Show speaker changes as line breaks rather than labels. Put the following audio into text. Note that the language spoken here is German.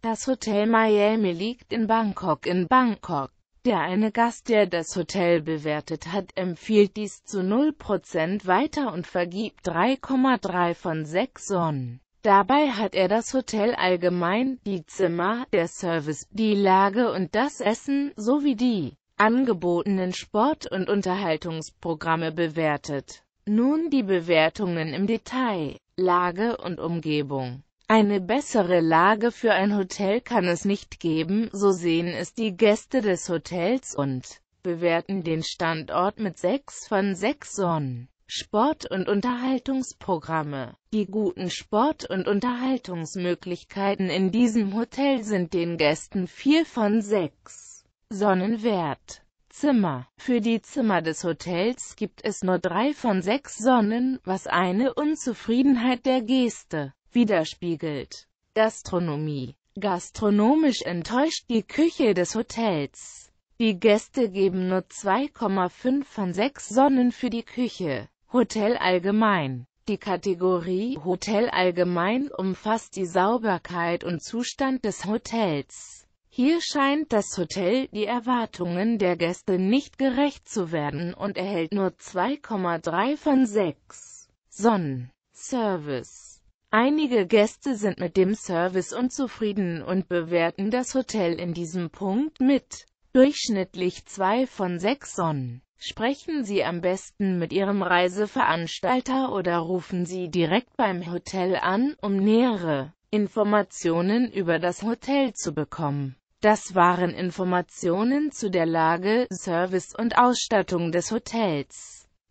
Das Hotel Miami liegt in Bangkok in Bangkok. Der eine Gast, der das Hotel bewertet hat, empfiehlt dies zu 0% weiter und vergibt 3,3 von 6 Sonnen. Dabei hat er das Hotel allgemein, die Zimmer, der Service, die Lage und das Essen, sowie die angebotenen Sport- und Unterhaltungsprogramme bewertet. Nun die Bewertungen im Detail, Lage und Umgebung. Eine bessere Lage für ein Hotel kann es nicht geben, so sehen es die Gäste des Hotels und bewerten den Standort mit 6 von 6 Sonnen. Sport- und Unterhaltungsprogramme. Die guten Sport- und Unterhaltungsmöglichkeiten in diesem Hotel sind den Gästen 4 von 6 Sonnen wert. Zimmer. Für die Zimmer des Hotels gibt es nur 3 von 6 Sonnen, was eine Unzufriedenheit der Gäste widerspiegelt. Gastronomie Gastronomisch enttäuscht die Küche des Hotels. Die Gäste geben nur 2,5 von 6 Sonnen für die Küche. Hotel allgemein die Kategorie Hotel allgemein umfasst die Sauberkeit und Zustand des Hotels. Hier scheint das Hotel die Erwartungen der Gäste nicht gerecht zu werden und erhält nur 2,3 von 6 Sonnen. Service Einige Gäste sind mit dem Service unzufrieden und bewerten das Hotel in diesem Punkt mit durchschnittlich zwei von sechs Sonnen. Sprechen Sie am besten mit Ihrem Reiseveranstalter oder rufen Sie direkt beim Hotel an, um nähere Informationen über das Hotel zu bekommen. Das waren Informationen zu der Lage, Service und Ausstattung des Hotels.